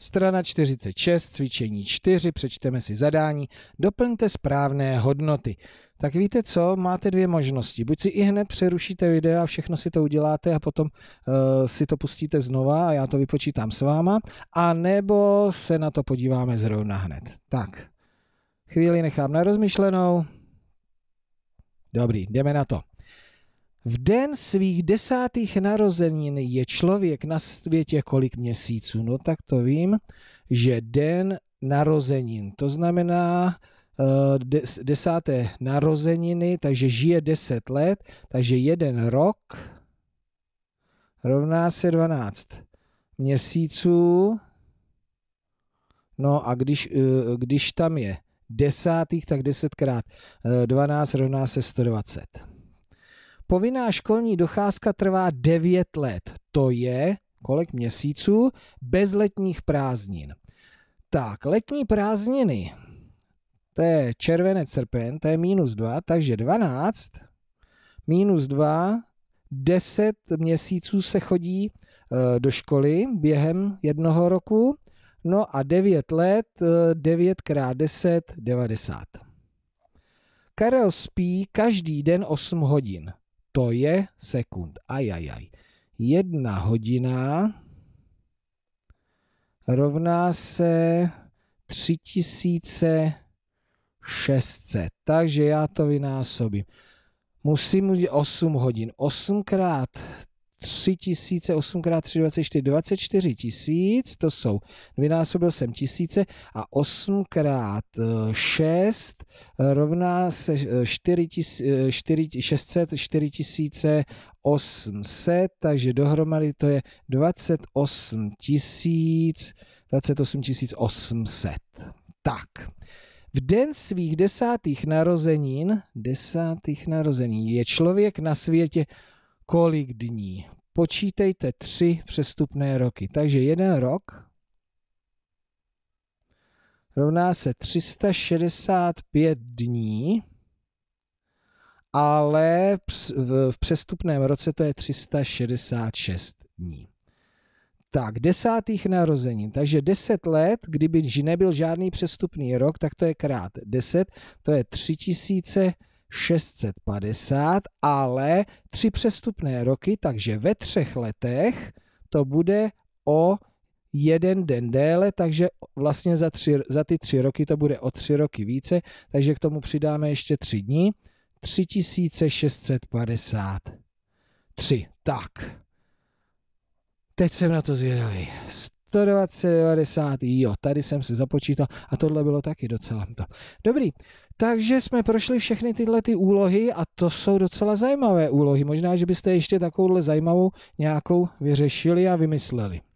Strana 46, cvičení 4, přečteme si zadání, doplňte správné hodnoty. Tak víte co, máte dvě možnosti. Buď si i hned přerušíte video a všechno si to uděláte a potom uh, si to pustíte znova a já to vypočítám s váma, a nebo se na to podíváme zrovna hned. Tak, chvíli nechám na rozmyšlenou. Dobrý, jdeme na to. V den svých desátých narozenin je člověk na světě kolik měsíců? No tak to vím, že den narozenin, to znamená eh, desáté narozeniny, takže žije 10 let, takže jeden rok rovná se 12 měsíců. No a když, eh, když tam je desátých, tak 10 krát 12 rovná se 120 povinná školní docházka trvá 9 let. To je kolik měsíců bez letních prázdnin. Tak, letní prázdniny, to je červené srpen, to je minus 2, takže 12, minus 2, 10 měsíců se chodí eh, do školy během jednoho roku, no a 9 let, 9 x 10, 90. Karel spí každý den 8 hodin to je sekund. Ajajaj. Jedna hodina rovná se 3600. Takže já to vynásobím. Musím udělat 8 hodin. 8 krát 3008 x 324, 24 tisíc, to jsou, vynásobil jsem tisíce a 8 x 6 rovná se 4, 4, 600, 4800, takže dohromady to je 28 tisíc, 28 800. Tak. V den svých desátých narozenin, desátých narozenin, je člověk na světě kolik dní? počítejte tři přestupné roky. Takže jeden rok rovná se 365 dní, ale v přestupném roce to je 366 dní. Tak, desátých narození. Takže 10 let, kdyby nebyl žádný přestupný rok, tak to je krát 10, to je 3000 650, ale tři přestupné roky, takže ve třech letech to bude o jeden den déle, takže vlastně za, tři, za ty tři roky to bude o tři roky více, takže k tomu přidáme ještě tři dní. 3653. Tak. Teď jsem na to zvědavý. 190, jo, tady jsem si započítal a tohle bylo taky docela to. Dobrý, takže jsme prošli všechny tyhle ty úlohy a to jsou docela zajímavé úlohy. Možná, že byste ještě takovouhle zajímavou nějakou vyřešili a vymysleli.